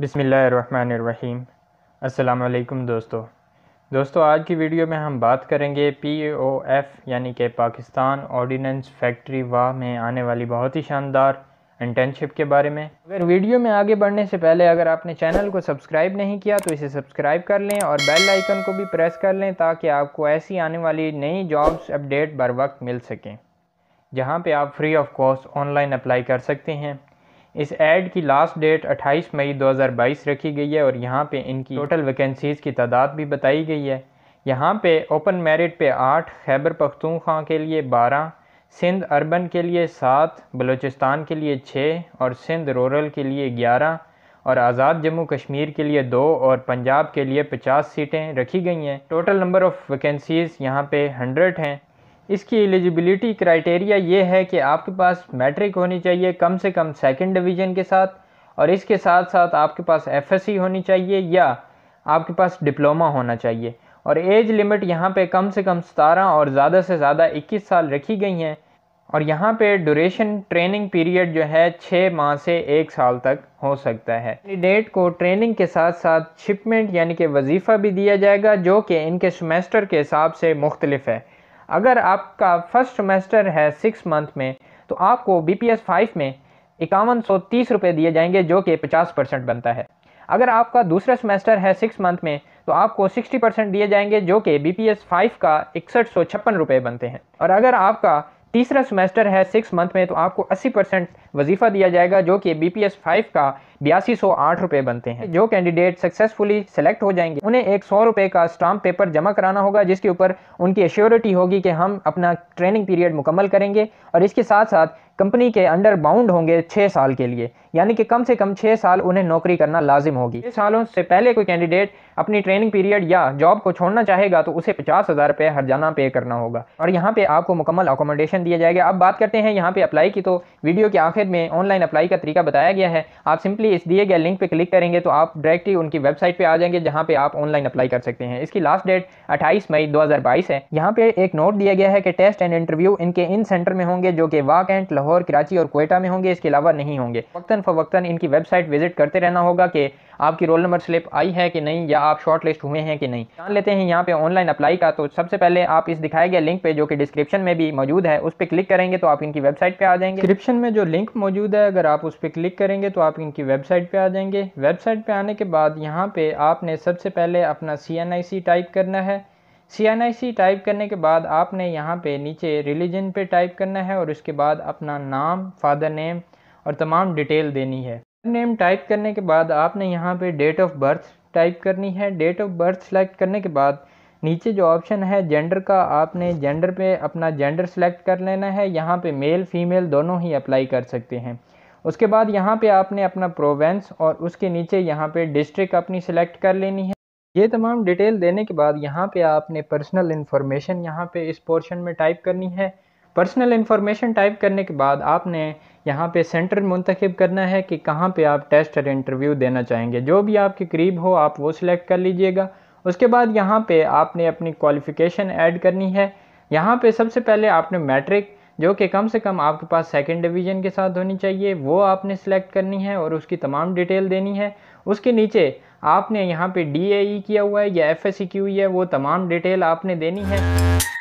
बिसमीम् अल्लाम दोस्तों दोस्तों आज की वीडियो में हम बात करेंगे पी ओ एफ़ यानी कि पाकिस्तान ऑर्डिनेंस फैक्ट्री वाह में आने वाली बहुत ही शानदार इंटर्नशिप के बारे में अगर वीडियो में आगे बढ़ने से पहले अगर आपने चैनल को सब्सक्राइब नहीं किया तो इसे सब्सक्राइब कर लें और बेल आइकन को भी प्रेस कर लें ताकि आपको ऐसी आने वाली नई जॉब्स अपडेट बर वक्त मिल सकें जहाँ पर आप free of cost online apply कर सकते हैं इस एड की लास्ट डेट 28 मई 2022 रखी गई है और यहाँ पे इनकी टोटल वैकेंसीज़ की तादाद भी बताई गई है यहाँ पे ओपन मेरिट पे आठ खैबर पख्तूनख्वा के लिए बारह सिंध अर्बन के लिए सात बलूचिस्तान के लिए छः और सिंध रूरल के लिए ग्यारह और आज़ाद जम्मू कश्मीर के लिए दो और पंजाब के लिए पचास सीटें रखी गई हैं टोटल नंबर ऑफ़ वैकेंसीज़ यहाँ पे हंड्रेड हैं इसकी एलिजिबिलिटी क्राइटेरिया ये है कि आपके पास मैट्रिक होनी चाहिए कम से कम सेकंड डिवीज़न के साथ और इसके साथ साथ आपके पास एफएससी होनी चाहिए या आपके पास डिप्लोमा होना चाहिए और एज लिमिट यहाँ पे कम से कम सतारह और ज़्यादा से ज़्यादा इक्कीस साल रखी गई हैं और यहाँ पे ड्यूरेशन ट्रेनिंग पीरियड जो है छः माह से एक साल तक हो सकता है कैंडिडेट को ट्रेनिंग के साथ साथ शिपमेंट यानी कि वजीफ़ा भी दिया जाएगा जो कि इनके सेमेस्टर के हिसाब से मुख्तलिफ है अगर आपका फर्स्ट सेमेस्टर है सिक्स मंथ में तो आपको बी पी एस फाइव में इक्यावन सौ तीस रुपये दिए जाएंगे जो कि पचास परसेंट बनता है अगर आपका दूसरा सेमेस्टर है सिक्स मंथ में तो आपको सिक्सटी परसेंट दिए जाएंगे जो कि बी पी एस फाइव का इकसठ सौ छप्पन रुपये बनते हैं और अगर आपका तीसरा सेमेस्टर है सिक्स मंथ में तो आपको 80 परसेंट वजीफ़ा दिया जाएगा जो कि बी पी एस फाइव का बयासी सौ आठ रुपये बनते हैं जो कैंडिडेट सक्सेसफुली सेलेक्ट हो जाएंगे उन्हें एक सौ रुपये का स्टाम्प पेपर जमा कराना होगा जिसके ऊपर उनकी एश्योरिटी होगी कि हम अपना ट्रेनिंग पीरियड मुकम्मल करेंगे और इसके साथ साथ कंपनी के अंडर बाउंड होंगे छः साल के लिए यानी कि कम से कम छः साल उन्हें नौकरी करना लाजिम होगी छः सालों से पहले कोई कैंडिडेट अपनी ट्रेनिंग पीरियड या जॉब को छोड़ना चाहेगा तो उसे पचास हज़ार रुपये जाना पे करना होगा और यहाँ पे आपको मुकम्मल अकोमोडेशन दिया जाएगा अब बात करते हैं यहाँ पे अप्लाई की तो वीडियो के आखिर में ऑनलाइन अप्लाई का तरीका बताया गया है आप सिंपली इस दिए गए लिंक पर क्लिक करेंगे तो आप डायरेक्टली उनकी वेबसाइट पर आ जाएंगे जहाँ पे आप ऑनलाइन अप्लाई कर सकते हैं इसकी लास्ट डेट अट्ठाईस मई दो है यहाँ पे एक नोट दिया गया है कि टेस्ट एंड इंटरव्यू इनके इन सेंटर में होंगे जो कि वाक एंड लाहौर कराची और कोयटा में होंगे इसके अलावा नहीं होंगे वक्ता फ़वक्ता इनकी वेबसाइट विजिट करते रहना होगा कि आपकी रोल नंबर स्लिप आई है कि नहीं या आप शॉर्ट लिस्ट हुए हैं कि नहीं जान लेते हैं यहाँ पे ऑनलाइन अप्लाई का तो सबसे पहले आप इस दिखाए गए लिंक पे जो कि डिस्क्रिप्शन में भी मौजूद है उस पर क्लिक करेंगे तो आप इनकी वेबसाइट पे आ जाएंगे डिस्क्रिप्शन में जो लिंक मौजूद है अगर आप उस पर क्लिक करेंगे तो आप इनकी वेबसाइट पर आ जाएंगे वेबसाइट पर आने के बाद यहाँ पे आपने सबसे पहले अपना सी टाइप करना है सी टाइप करने के बाद आपने यहाँ पे नीचे रिलीजन पे टाइप करना है और उसके बाद अपना नाम फादर नेम और तमाम डिटेल देनी है नेम टाइप करने के बाद आपने यहाँ पे डेट ऑफ बर्थ टाइप करनी है डेट ऑफ बर्थ सेलेक्ट करने के बाद नीचे जो ऑप्शन है जेंडर का आपने जेंडर पे अपना जेंडर सेलेक्ट कर लेना है यहाँ पे मेल फीमेल दोनों ही अप्लाई कर सकते हैं उसके बाद यहाँ पे आपने अपना प्रोवेंस और उसके नीचे यहाँ पे डिस्ट्रिक्ट अपनी सिलेक्ट कर लेनी है ये तमाम डिटेल देने के बाद यहाँ पे आपने पर्सनल इन्फॉर्मेशन यहाँ पे इस पोर्शन में टाइप करनी है पर्सनल इन्फॉर्मेशन टाइप करने के बाद आपने यहाँ पे सेंटर मुंतखब करना है कि कहाँ पे आप टेस्ट और इंटरव्यू देना चाहेंगे जो भी आपके करीब हो आप वो सिलेक्ट कर लीजिएगा उसके बाद यहाँ पे आपने अपनी क्वालिफ़िकेशन ऐड करनी है यहाँ पे सबसे पहले आपने मैट्रिक जो कि कम से कम आपके पास सेकंड डिवीजन के साथ होनी चाहिए वो आपने सेलेक्ट करनी है और उसकी तमाम डिटेल देनी है उसके नीचे आपने यहाँ पे डी e किया हुआ है या एफ e e है वो तमाम डिटेल आपने देनी है